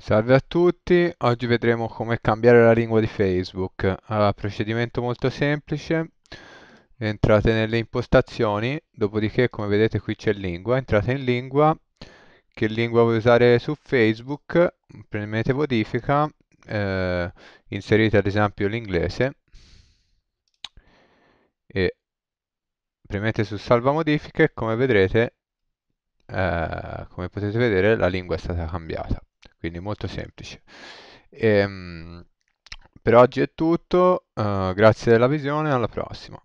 Salve a tutti, oggi vedremo come cambiare la lingua di Facebook. Allora, procedimento molto semplice, entrate nelle impostazioni, dopodiché come vedete qui c'è lingua, entrate in lingua, che lingua vuoi usare su Facebook, premete modifica, eh, inserite ad esempio l'inglese e premete su salva modifiche e come vedrete, eh, come potete vedere la lingua è stata cambiata quindi molto semplice. E, ehm, per oggi è tutto, uh, grazie della visione, alla prossima.